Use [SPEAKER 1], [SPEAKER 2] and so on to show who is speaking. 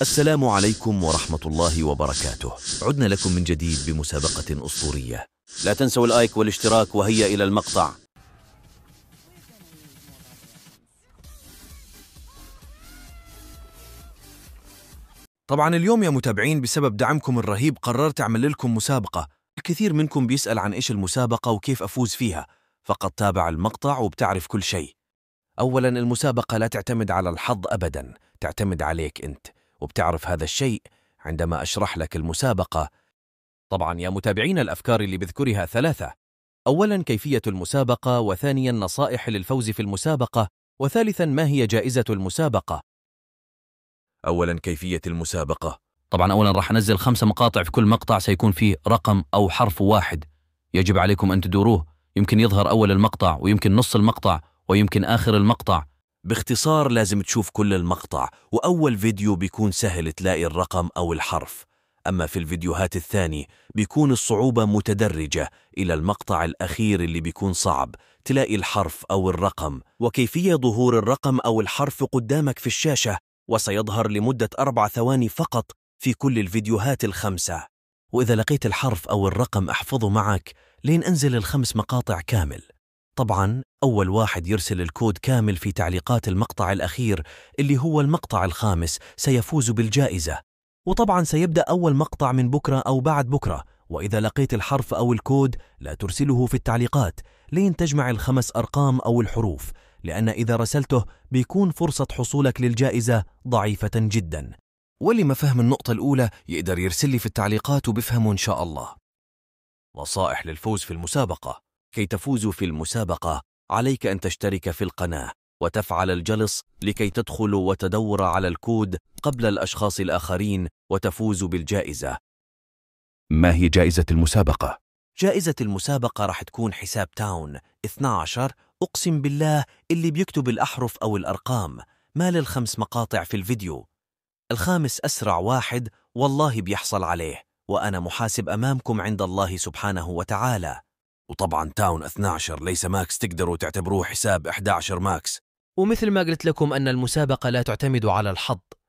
[SPEAKER 1] السلام عليكم ورحمة الله وبركاته عدنا لكم من جديد بمسابقة أسطورية لا تنسوا اللايك والاشتراك وهيا إلى المقطع طبعا اليوم يا متابعين بسبب دعمكم الرهيب قررت أعمل لكم مسابقة الكثير منكم بيسأل عن إيش المسابقة وكيف أفوز فيها فقد تابع المقطع وبتعرف كل شيء أولا المسابقة لا تعتمد على الحظ أبدا تعتمد عليك أنت وبتعرف هذا الشيء عندما أشرح لك المسابقة طبعا يا متابعين الأفكار اللي بذكرها ثلاثة أولا كيفية المسابقة وثانيا نصائح للفوز في المسابقة وثالثا ما هي جائزة المسابقة أولا كيفية المسابقة طبعا أولا راح أنزل خمسة مقاطع في كل مقطع سيكون فيه رقم أو حرف واحد يجب عليكم أن تدوروه يمكن يظهر أول المقطع ويمكن نص المقطع ويمكن آخر المقطع باختصار لازم تشوف كل المقطع وأول فيديو بيكون سهل تلاقي الرقم أو الحرف أما في الفيديوهات الثاني بيكون الصعوبة متدرجة إلى المقطع الأخير اللي بيكون صعب تلاقي الحرف أو الرقم وكيفية ظهور الرقم أو الحرف قدامك في الشاشة وسيظهر لمدة أربع ثواني فقط في كل الفيديوهات الخمسة وإذا لقيت الحرف أو الرقم أحفظه معك لين أنزل الخمس مقاطع كامل طبعا أول واحد يرسل الكود كامل في تعليقات المقطع الأخير اللي هو المقطع الخامس سيفوز بالجائزة وطبعا سيبدأ أول مقطع من بكرة أو بعد بكرة وإذا لقيت الحرف أو الكود لا ترسله في التعليقات لين تجمع الخمس أرقام أو الحروف لأن إذا رسلته بيكون فرصة حصولك للجائزة ضعيفة جدا واللي ما فهم النقطة الأولى يقدر يرسل لي في التعليقات وبفهمه إن شاء الله نصائح للفوز في المسابقة كي تفوز في المسابقة عليك أن تشترك في القناة وتفعل الجلس لكي تدخل وتدور على الكود قبل الأشخاص الآخرين وتفوز بالجائزة ما هي جائزة المسابقة؟ جائزة المسابقة رح تكون حساب تاون 12 أقسم بالله اللي بيكتب الأحرف أو الأرقام ما للخمس مقاطع في الفيديو الخامس أسرع واحد والله بيحصل عليه وأنا محاسب أمامكم عند الله سبحانه وتعالى وطبعا تاون 12 ليس ماكس تقدروا تعتبروه حساب 11 ماكس ومثل ما قلت لكم أن المسابقة لا تعتمد على الحظ